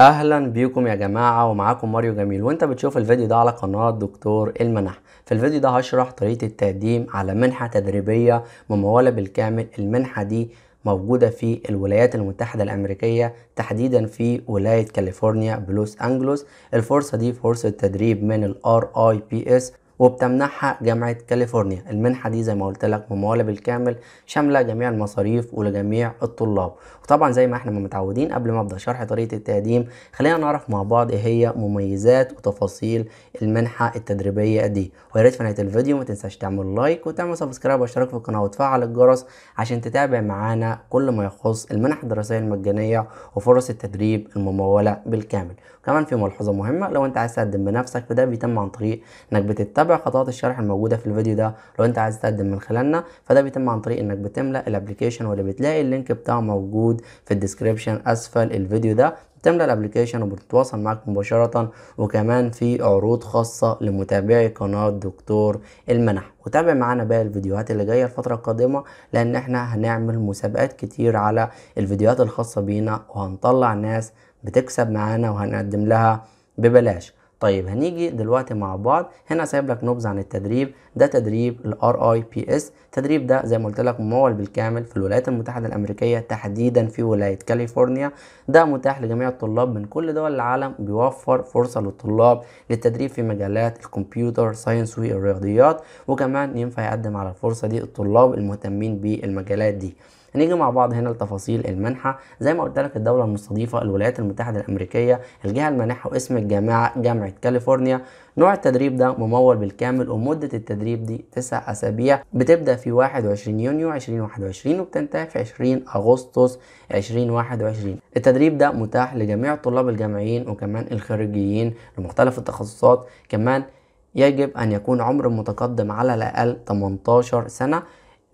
اهلا بيكم يا جماعه ومعاكم ماريو جميل وانت بتشوف الفيديو ده على قناه دكتور المنح في الفيديو ده هشرح طريقه التقديم على منحه تدريبيه مموله بالكامل المنحه دي موجودة في الولايات المتحدة الأمريكية تحديدا في ولاية كاليفورنيا بلوس أنجلوس الفرصة دي فرصة تدريب من ال اس وبتمنحها جامعة كاليفورنيا المنحة دي زي ما قلت لك ممولة بالكامل شاملة جميع المصاريف ولجميع الطلاب وطبعا زي ما احنا ما متعودين قبل ما ابدا شرح طريقة التقديم خلينا نعرف مع بعض ايه هي مميزات وتفاصيل المنحة التدريبية دي ويا ريت في نهاية الفيديو ما تنساش تعمل لايك وتعمل سبسكرايب واشترك في القناة وتفعل الجرس عشان تتابع معانا كل ما يخص المنح الدراسية المجانية وفرص التدريب الممولة بالكامل وكمان في ملحوظة مهمة لو انت عايز تقدم بنفسك فده بيتم عن طريق انك بتتبع تابع خطوات الشرح الموجودة في الفيديو ده لو انت عايز تقدم من خلالنا فده بيتم عن طريق انك بتملى الابليكيشن واللي بتلاقي اللينك بتاعه موجود في الديسكريبشن اسفل الفيديو ده بتملا الابليكيشن وبتتواصل معاك مباشرة وكمان في عروض خاصة لمتابعي قناة دكتور المنح وتابع معانا باقي الفيديوهات اللي جاية الفترة القادمة لان احنا هنعمل مسابقات كتير على الفيديوهات الخاصة بينا وهنطلع ناس بتكسب معانا وهنقدم لها ببلاش طيب هنيجي دلوقتي مع بعض هنا سايب لك نبذه عن التدريب ده تدريب ار اي بي اس التدريب ده زي ما قلت لك ممول بالكامل في الولايات المتحده الامريكيه تحديدا في ولايه كاليفورنيا ده متاح لجميع الطلاب من كل دول العالم بيوفر فرصه للطلاب للتدريب في مجالات الكمبيوتر ساينس والرياضيات وكمان ينفع يقدم على الفرصه دي الطلاب المهتمين بالمجالات دي هنيجي مع بعض هنا لتفاصيل المنحه زي ما قلت لك الدوله المستضيفه الولايات المتحده الامريكيه الجهه المانحه واسم الجامعه جامعه كاليفورنيا نوع التدريب ده ممول بالكامل ومدة التدريب دي تسع أسابيع بتبدأ في 21 يونيو 2021 وبتنتهي في 20 أغسطس 2021 التدريب ده متاح لجميع الطلاب الجامعيين وكمان الخريجيين لمختلف التخصصات كمان يجب أن يكون عمر متقدم على الأقل 18 سنة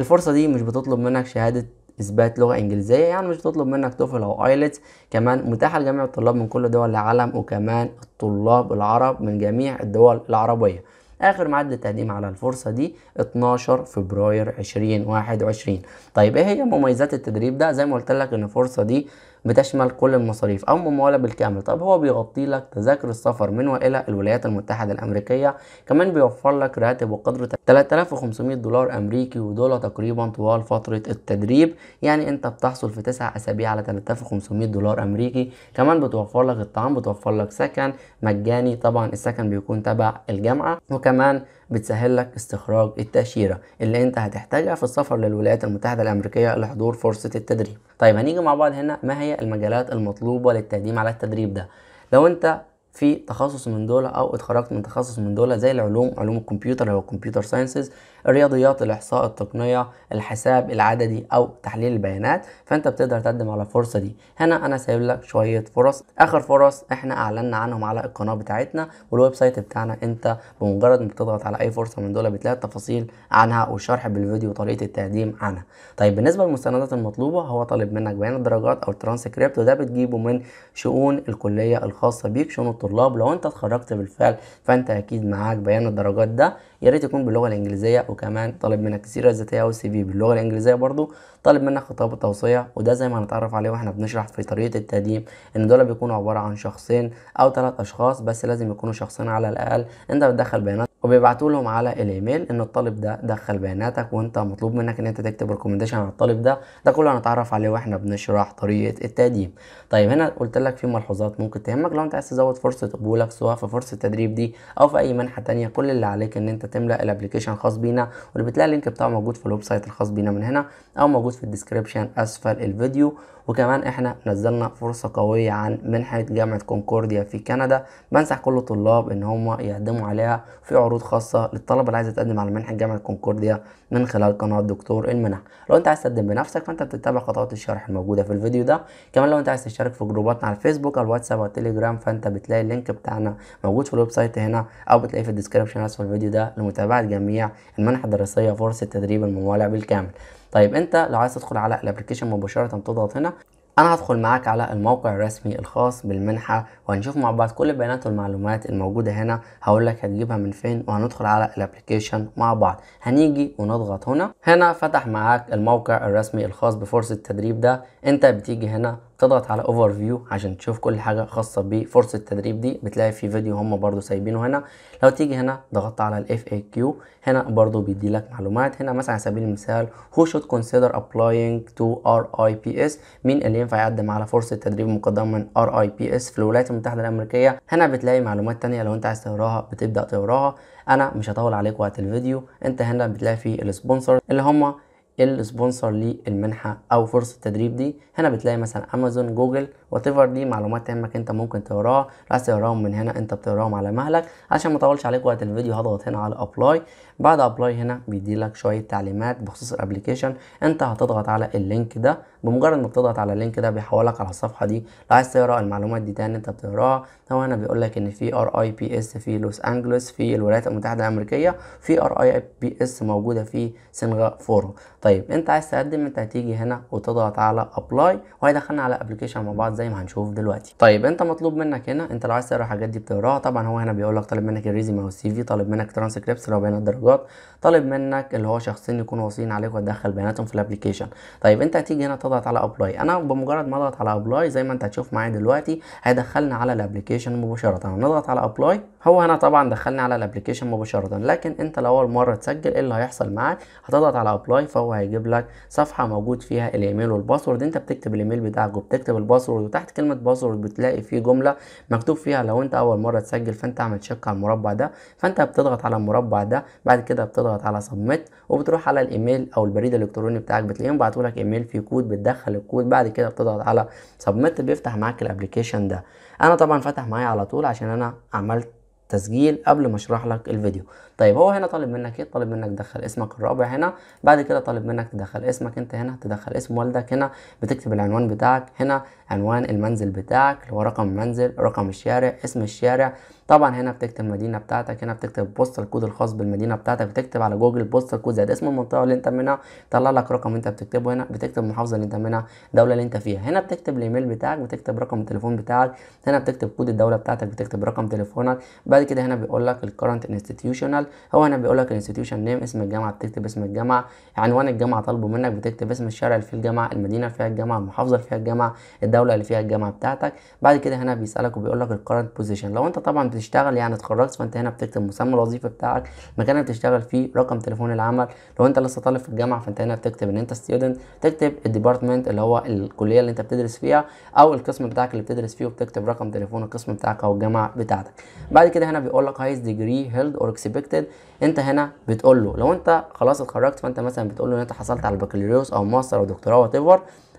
الفرصة دي مش بتطلب منك شهادة اثبات لغه انجليزيه يعني مش تطلب منك توفل او ايلتس كمان متاحه لجميع الطلاب من كل دول العالم وكمان الطلاب العرب من جميع الدول العربيه اخر ميعاد للتقديم على الفرصه دي 12 فبراير 2021 طيب ايه هي مميزات التدريب ده زي ما قلت لك ان الفرصه دي بتشمل كل المصاريف أو ممولة بالكامل طب هو بيغطي لك تذاكر السفر من وإلى الولايات المتحدة الأمريكية كمان بيوفر لك راتب وقدره 3500 دولار أمريكي ودولة تقريبا طوال فترة التدريب يعني أنت بتحصل في 9 أسابيع على 3500 دولار أمريكي كمان بتوفر لك الطعام بتوفر لك سكن مجاني طبعا السكن بيكون تبع الجامعة وكمان بتسهل لك استخراج التأشيرة اللي انت هتحتاجها في السفر للولايات المتحدة الأمريكية لحضور فرصة التدريب طيب هنيجي مع بعض هنا ما هي المجالات المطلوبة للتقديم على التدريب ده لو انت في تخصص من دول او اتخرجت من تخصص من دول زي العلوم علوم الكمبيوتر او الكمبيوتر ساينسز الرياضيات الاحصاء التقنيه الحساب العددي او تحليل البيانات فانت بتقدر تقدم على الفرصه دي هنا انا سايب لك شويه فرص اخر فرص احنا اعلنا عنهم على القناه بتاعتنا والويب سايت بتاعنا انت بمجرد ما بتضغط على اي فرصه من دول بتلاقي التفاصيل عنها والشرح بالفيديو وطريقه التقديم عنها طيب بالنسبه للمستندات المطلوبه هو طالب منك بيان الدرجات او الترانسكريبت وده بتجيبه من شؤون الكليه الخاصه بيك شؤون الطلاب لو انت اتخرجت بالفعل فانت اكيد معاك بيان الدرجات ده يا ريت يكون باللغه الانجليزيه وكمان طالب منك السيره الذاتيه والسي في باللغه الانجليزيه برضو طالب منك خطاب التوصية وده زي ما هنتعرف عليه واحنا بنشرح في طريقة التقديم ان دول بيكونوا عبارة عن شخصين او ثلاث اشخاص بس لازم يكونوا شخصين على الاقل انت بتدخل بيانات وبيبعتوا لهم على الايميل ان الطالب ده دخل بياناتك وانت مطلوب منك ان انت تكتب ريكومنديشن على الطالب ده ده كله هنتعرف عليه واحنا بنشرح طريقه التقديم طيب هنا قلت لك في ملحوظات ممكن تهمك لو انت عايز تزود فرصه قبولك سواء في فرصه التدريب دي او في اي منحه تانية كل اللي عليك ان انت تملا الابلكيشن الخاص بينا واللي بتلاقي اللينك بتاعه موجود في الويب سايت الخاص بينا من هنا او موجود موجود في الديسكريبشن اسفل الفيديو وكمان احنا نزلنا فرصة قوية عن منحة جامعة كونكورديا في كندا بنصح كل الطلاب ان هم يقدموا عليها في عروض خاصة للطلبة اللي عايزة تقدم على منحة جامعة كونكورديا من خلال قناة دكتور المنح لو انت عايز تقدم بنفسك فانت بتتابع خطوات الشرح الموجودة في الفيديو ده كمان لو انت عايز تشترك في جروباتنا على الفيسبوك او الواتساب او التليجرام فانت بتلاقي اللينك بتاعنا موجود في الويب سايت هنا او بتلاقيه في الديسكريبشن اسفل الفيديو ده لمتابعة جميع المنح الدراسية فرصة التدريب الممولة بالكامل طيب انت لو عايز تدخل على الابلكيشن مباشره تضغط هنا انا هدخل معاك على الموقع الرسمي الخاص بالمنحه وهنشوف مع بعض كل البيانات والمعلومات الموجوده هنا هقول لك هتجيبها من فين وهندخل على الابلكيشن مع بعض هنيجي ونضغط هنا هنا فتح معاك الموقع الرسمي الخاص بفرصه التدريب ده انت بتيجي هنا تضغط على اوفر فيو عشان تشوف كل حاجه خاصه بفرصه التدريب دي بتلاقي في فيديو هم برضو سايبينه هنا لو تيجي هنا ضغطت على الاف اي كيو هنا برضو بيدي لك معلومات هنا مثلا على سبيل المثال هو كونسيدر ابلاينج تو ار اي بي اس مين اللي ينفع يقدم على فرصه تدريب مقدمه من ار اي بي اس في الولايات المتحده الامريكيه هنا بتلاقي معلومات ثانيه لو انت عايز تقراها بتبدا تقراها انا مش هطول عليك وقت الفيديو انت هنا بتلاقي في السبونسر اللي هم السبونسر للمنحه او فرصه التدريب دي هنا بتلاقي مثلا امازون جوجل واتيفر دي معلومات تهمك انت ممكن تقراها لو تقراهم من هنا انت بتقراهم على مهلك عشان ما اطولش عليك وقت الفيديو هضغط هنا على ابلاي بعد ابلاي هنا بيدي لك شويه تعليمات بخصوص الابلكيشن انت هتضغط على اللينك ده بمجرد ما بتضغط على اللينك ده بيحولك على الصفحه دي لو عايز تقرا المعلومات دي تاني انت بتقراها هو هنا بيقول لك ان في ار اي بي اس في لوس انجلوس في الولايات المتحده الامريكيه في ار اي بي اس موجوده في سنغافوره طيب انت عايز تقدم انت هتيجي هنا وتضغط على ابلاي وهيدخلنا على ابلكيشن مع بعض زي ما هنشوف دلوقتي طيب انت مطلوب منك هنا انت لو عايز تقرا الحاجات دي بتقراها طبعا هو هنا بيقول لك طالب منك الريزيوم او السي في طالب منك ترانسكريبتس لو بين التطبيقات طالب منك اللي هو شخصين يكونوا واصلين عليك وتدخل بياناتهم في الابلكيشن طيب انت هتيجي هنا تضغط على ابلاي انا بمجرد ما اضغط على ابلاي زي ما انت هتشوف معايا دلوقتي هيدخلنا على الابلكيشن مباشره نضغط على ابلاي هو هنا طبعا دخلني على الابلكيشن مباشره لكن انت لاول مره تسجل ايه اللي هيحصل معاك هتضغط على ابلاي فهو هيجيب لك صفحه موجود فيها الايميل والباسورد انت بتكتب الايميل بتاعك وبتكتب الباسورد وتحت كلمه باسورد بتلاقي في جمله مكتوب فيها لو انت اول مره تسجل فانت اعمل تشيك على المربع ده فانت بتضغط على المربع ده بعد بعد كده بتضغط على سبميت وبتروح على الايميل او البريد الالكتروني بتاعك بتلاقيهم بعتوا لك ايميل فيه كود بتدخل الكود بعد كده بتضغط على سبميت بيفتح معاك الابلكيشن ده انا طبعا فتح معايا على طول عشان انا عملت تسجيل قبل ما اشرح لك الفيديو طيب هو هنا طالب منك ايه طالب منك تدخل اسمك الرابع هنا بعد كده طالب منك تدخل اسمك انت هنا تدخل اسم والدك هنا بتكتب العنوان بتاعك هنا عنوان المنزل بتاعك اللي هو رقم المنزل رقم الشارع اسم الشارع طبعا هنا بتكتب المدينه بتاعتك هنا بتكتب البوست الكود الخاص بالمدينه بتاعتك بتكتب على جوجل بوست الكود زائد اسم المنطقه اللي انت منها طلع لك رقم انت بتكتبه هنا بتكتب المحافظه اللي انت منها الدوله اللي انت فيها هنا بتكتب الايميل بتاعك بتكتب رقم التليفون بتاعك هنا بتكتب كود الدوله بتاعتك بتكتب رقم تليفونك بعد كده هنا بيقول لك الكرنت انستتيوشنال هو هنا بيقول لك الانستتيوشن نيم اسم الجامعه بتكتب اسم الجامعه عنوان الجامعه طالبه منك بتكتب اسم الشارع اللي فيه الجامعه المدينه فيها الجامعه المحافظه فيها الجامعه الدوله الدوله اللي فيها الجامعه بتاعتك بعد كده هنا بيسالك وبيقول لك الكرنت بوزيشن لو انت طبعا بتشتغل يعني اتخرجت فانت هنا بتكتب مسمى الوظيفه بتاعك المكان اللي بتشتغل فيه رقم تليفون العمل لو انت لسه طالب في الجامعه فانت هنا بتكتب ان انت ستودنت تكتب الديبارتمنت اللي هو الكليه اللي انت بتدرس فيها او القسم بتاعك اللي بتدرس فيه وبتكتب رقم تليفون القسم بتاعك او الجامعه بتاعتك بعد كده هنا بيقول لك هايست ديجري هيلد اور اكسبكتد انت هنا بتقول له لو انت خلاص اتخرجت فانت مثلا بتقول له ان انت حصلت على البكالوريوس او ماستر او دكتوراه وات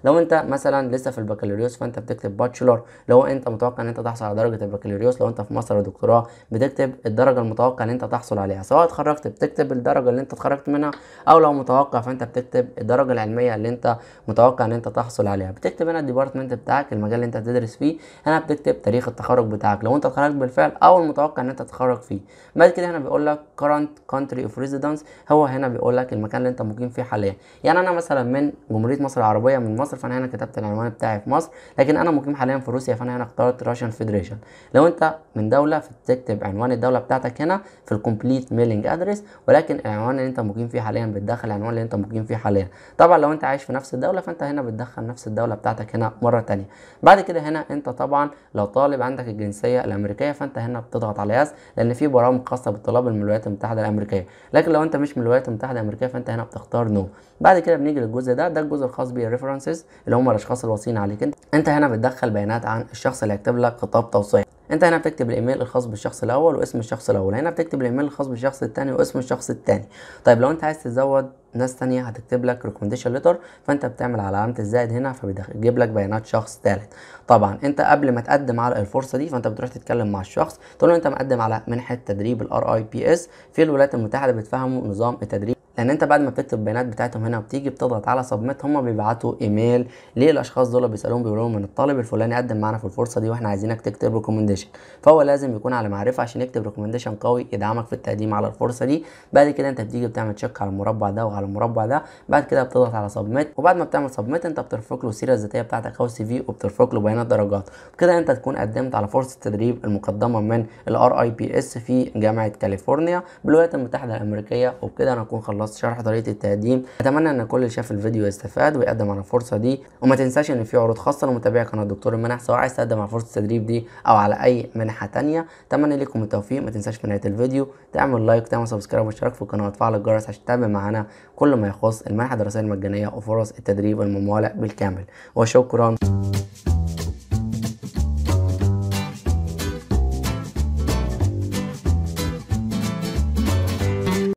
لو انت مثلا لسه في البكالوريوس فانت بتكتب باتشلر لو انت متوقع ان انت تحصل على درجه البكالوريوس لو انت في مصر دكتوراه بتكتب الدرجه المتوقع ان انت تحصل عليها سواء اتخرجت بتكتب الدرجه اللي انت اتخرجت منها او لو متوقع فانت بتكتب الدرجه العلميه اللي انت متوقع ان انت تحصل عليها بتكتب هنا الديبارتمنت بتاعك المجال اللي انت بتدرس فيه هنا بتكتب تاريخ التخرج بتاعك لو انت اتخرجت بالفعل او المتوقع ان انت تتخرج فيه بعد كده هنا بيقول لك current country of residence هو هنا بيقول لك المكان اللي انت مقيم فيه حاليا يعني انا مثلا من جمهوريه مصر العربيه من مصر مصر فانا هنا كتبت العنوان بتاعي في مصر لكن انا مقيم حاليا في روسيا فانا هنا اخترت راشن فيدريشن لو انت من دوله فتكتب عنوان الدوله بتاعتك هنا في الكومبليت ميلينج ادرس ولكن العنوان اللي انت مقيم فيه حاليا بتدخل العنوان اللي انت مقيم فيه حاليا طبعا لو انت عايش في نفس الدوله فانت هنا بتدخل نفس الدوله بتاعتك هنا مره ثانيه بعد كده هنا انت طبعا لو طالب عندك الجنسيه الامريكيه فانت هنا بتضغط على يس لان في برامج خاصه بالطلاب من الولايات المتحده الامريكيه لكن لو انت مش من الولايات المتحده الامريكيه فانت هنا بتختار نو بعد كده بنيجي للجزء ده ده الجزء الخاص بالريفرنسز اللي هم الاشخاص الوصيين عليك انت انت هنا بتدخل بيانات عن الشخص اللي هيكتب لك خطاب توصيه انت هنا بتكتب الايميل الخاص بالشخص الاول واسم الشخص الاول هنا بتكتب الايميل الخاص بالشخص الثاني واسم الشخص الثاني طيب لو انت عايز تزود ناس تانية هتكتب لك ريكومنديشن ليتر فانت بتعمل على علامة الزائد هنا فبيجيب لك بيانات شخص ثالث طبعا انت قبل ما تقدم على الفرصة دي فانت بتروح تتكلم مع الشخص تقول له انت مقدم على منحة تدريب الار اي بي اس في الولايات المتحدة بتفهموا نظام التدريب لان يعني انت بعد ما بتكتب البيانات بتاعتهم هنا وبتيجي بتضغط على سبميت هم بيبعتوا ايميل للاشخاص دول بيسالوهم بيقولوا لهم ان الطالب الفلاني قدم معانا في الفرصه دي واحنا عايزينك تكتب ريكومنديشن فهو لازم يكون على معرفه عشان يكتب ريكومنديشن قوي يدعمك في التقديم على الفرصه دي بعد كده انت بتيجي بتعمل تشيك على المربع ده وعلى المربع ده بعد كده بتضغط على سبميت وبعد ما بتعمل سبميت انت بترفق له السيره الذاتيه بتاعتك او السي في وبترفق له بيانات درجات كده انت تكون قدمت على فرصه التدريب المقدمه من الار اي بي اس في جامعه كاليفورنيا بالولايات المتحده الامريكيه وبكده انا اكون خلصت شرح طريقه التقديم اتمنى ان كل اللي شاف الفيديو يستفاد ويقدم على الفرصه دي وما تنساش ان في عروض خاصه لمتابعي قناه دكتور المنح سواء عايز تقدم على فرصه التدريب دي او على اي منحه تانية اتمنى لكم التوفيق ما تنساش في نهايه الفيديو تعمل لايك تعمل سبسكرايب واشتراك في القناه وتفعل الجرس عشان تتابع معانا كل ما يخص المنحه الدراسيه المجانيه وفرص التدريب الممولة بالكامل وشكرا